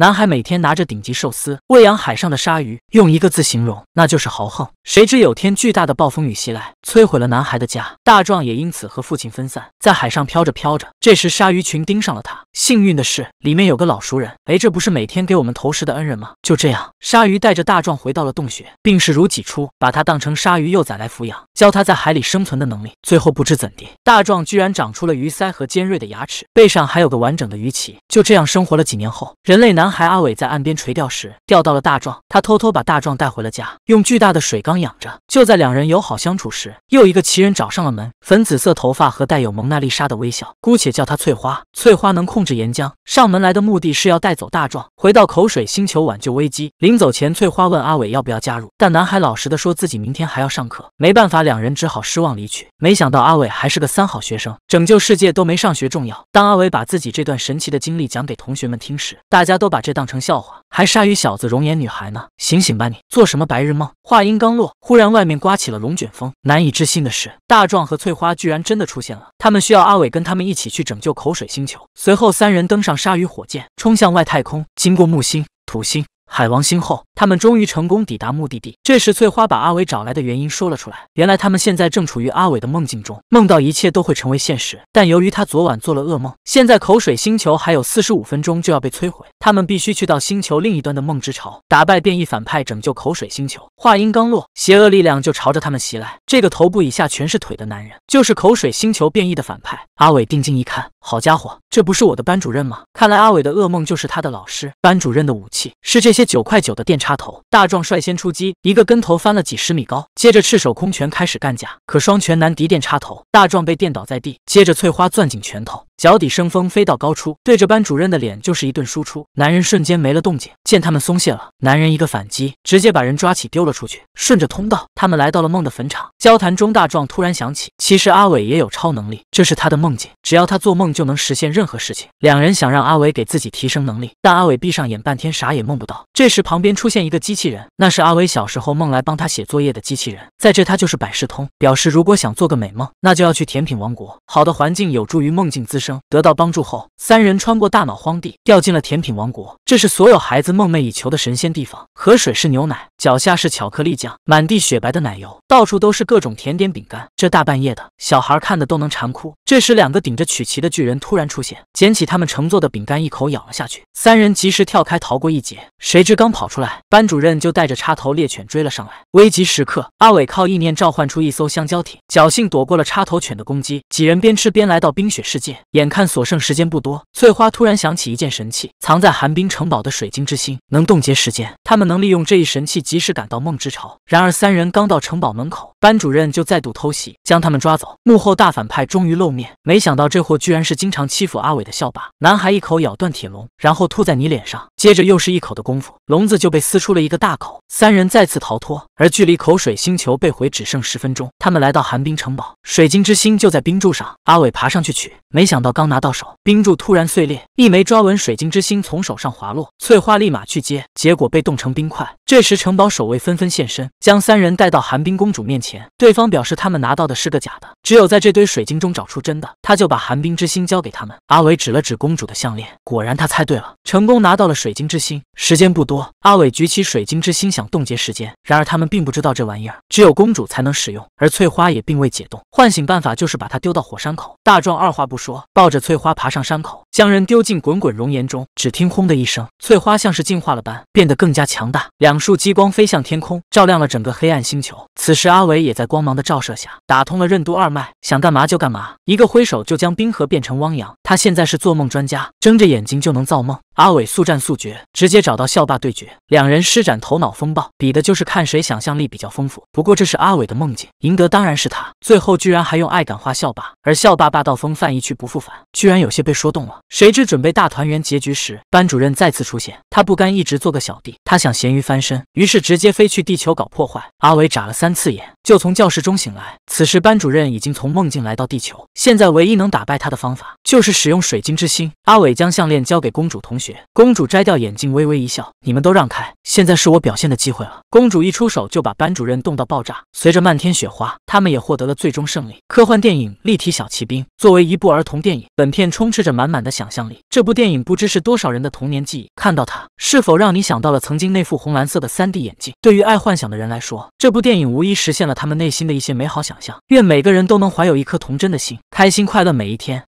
男孩每天拿着顶级寿司喂养海上的鲨鱼，用一个字形容，那就是豪横。谁知有天巨大的暴风雨袭来，摧毁了男孩的家，大壮也因此和父亲分散，在海上飘着飘着，这时鲨鱼群盯上了他。幸运的是，里面有个老熟人，哎，这不是每天给我们投食的恩人吗？就这样，鲨鱼带着大壮回到了洞穴，并视如己出，把他当成鲨鱼幼崽来抚养，教他在海里生存的能力。最后不知怎地，大壮居然长出了鱼鳃和尖锐的牙齿，背上还有个完整的鱼鳍。就这样生活了几年后，人类男。男孩阿伟在岸边垂钓时钓到了大壮，他偷偷把大壮带回了家，用巨大的水缸养着。就在两人友好相处时，又一个奇人找上了门，粉紫色头发和带有蒙娜丽莎的微笑，姑且叫他翠花。翠花能控制岩浆，上门来的目的是要带走大壮，回到口水星球挽救危机。临走前，翠花问阿伟要不要加入，但男孩老实的说自己明天还要上课，没办法，两人只好失望离去。没想到阿伟还是个三好学生，拯救世界都没上学重要。当阿伟把自己这段神奇的经历讲给同学们听时，大家都把。把这当成笑话，还鲨鱼小子、容颜女孩呢？醒醒吧，你做什么白日梦？话音刚落，忽然外面刮起了龙卷风。难以置信的是，大壮和翠花居然真的出现了。他们需要阿伟跟他们一起去拯救口水星球。随后，三人登上鲨鱼火箭，冲向外太空。经过木星、土星、海王星后。他们终于成功抵达目的地。这时，翠花把阿伟找来的原因说了出来。原来，他们现在正处于阿伟的梦境中，梦到一切都会成为现实。但由于他昨晚做了噩梦，现在口水星球还有四十五分钟就要被摧毁，他们必须去到星球另一端的梦之巢，打败变异反派，拯救口水星球。话音刚落，邪恶力量就朝着他们袭来。这个头部以下全是腿的男人，就是口水星球变异的反派。阿伟定睛一看，好家伙，这不是我的班主任吗？看来阿伟的噩梦就是他的老师，班主任的武器是这些九块九的电厂。插头，大壮率先出击，一个跟头翻了几十米高，接着赤手空拳开始干架，可双拳难敌电插头，大壮被电倒在地，接着翠花攥紧拳头。脚底生风，飞到高处，对着班主任的脸就是一顿输出，男人瞬间没了动静。见他们松懈了，男人一个反击，直接把人抓起丢了出去。顺着通道，他们来到了梦的坟场。交谈中，大壮突然想起，其实阿伟也有超能力，这是他的梦境，只要他做梦就能实现任何事情。两人想让阿伟给自己提升能力，但阿伟闭上眼半天啥也梦不到。这时，旁边出现一个机器人，那是阿伟小时候梦来帮他写作业的机器人，在这他就是百事通，表示如果想做个美梦，那就要去甜品王国，好的环境有助于梦境滋生。得到帮助后，三人穿过大脑荒地，掉进了甜品王国。这是所有孩子梦寐以求的神仙地方。河水是牛奶，脚下是巧克力酱，满地雪白的奶油，到处都是各种甜点饼干。这大半夜的小孩看的都能馋哭。这时，两个顶着曲奇的巨人突然出现，捡起他们乘坐的饼干，一口咬了下去。三人及时跳开，逃过一劫。谁知刚跑出来，班主任就带着插头猎犬追了上来。危急时刻，阿伟靠意念召唤出一艘香蕉艇，侥幸躲过了插头犬的攻击。几人边吃边来到冰雪世界。眼看所剩时间不多，翠花突然想起一件神器，藏在寒冰城堡的水晶之心能冻结时间，他们能利用这一神器及时赶到梦之巢。然而三人刚到城堡门口，班主任就再度偷袭，将他们抓走。幕后大反派终于露面，没想到这货居然是经常欺负阿伟的校霸男孩，一口咬断铁笼，然后吐在你脸上，接着又是一口的功夫，笼子就被撕出了一个大口，三人再次逃脱。而距离口水星球被毁只剩十分钟，他们来到寒冰城堡，水晶之心就在冰柱上，阿伟爬上去取，没想到。刚拿到手，冰柱突然碎裂，一枚抓稳水晶之心从手上滑落，翠花立马去接，结果被冻成冰块。这时城堡守卫纷纷现身，将三人带到寒冰公主面前。对方表示他们拿到的是个假的，只有在这堆水晶中找出真的，他就把寒冰之心交给他们。阿伟指了指公主的项链，果然他猜对了，成功拿到了水晶之心。时间不多，阿伟举起水晶之心想冻结时间，然而他们并不知道这玩意儿只有公主才能使用，而翠花也并未解冻唤醒办法，就是把它丢到火山口。大壮二话不说。抱着翠花爬上山口。将人丢进滚滚熔岩中，只听轰的一声，翠花像是进化了般，变得更加强大。两束激光飞向天空，照亮了整个黑暗星球。此时，阿伟也在光芒的照射下打通了任督二脉，想干嘛就干嘛。一个挥手就将冰河变成汪洋。他现在是做梦专家，睁着眼睛就能造梦。阿伟速战速决，直接找到校霸对决。两人施展头脑风暴，比的就是看谁想象力比较丰富。不过这是阿伟的梦境，赢得当然是他。最后居然还用爱感化校霸，而校霸霸道风范一去不复返，居然有些被说动了。谁知准备大团圆结局时，班主任再次出现。他不甘一直做个小弟，他想咸鱼翻身，于是直接飞去地球搞破坏。阿伟眨了三次眼，就从教室中醒来。此时班主任已经从梦境来到地球。现在唯一能打败他的方法就是使用水晶之心。阿伟将项链交给公主同学，公主摘掉眼镜，微微一笑：“你们都让开，现在是我表现的机会了。”公主一出手就把班主任冻到爆炸。随着漫天雪花，他们也获得了最终胜利。科幻电影《立体小骑兵》作为一部儿童电影，本片充斥着满满的。想象力，这部电影不知是多少人的童年记忆。看到它，是否让你想到了曾经那副红蓝色的 3D 眼镜？对于爱幻想的人来说，这部电影无疑实现了他们内心的一些美好想象。愿每个人都能怀有一颗童真的心，开心快乐每一天。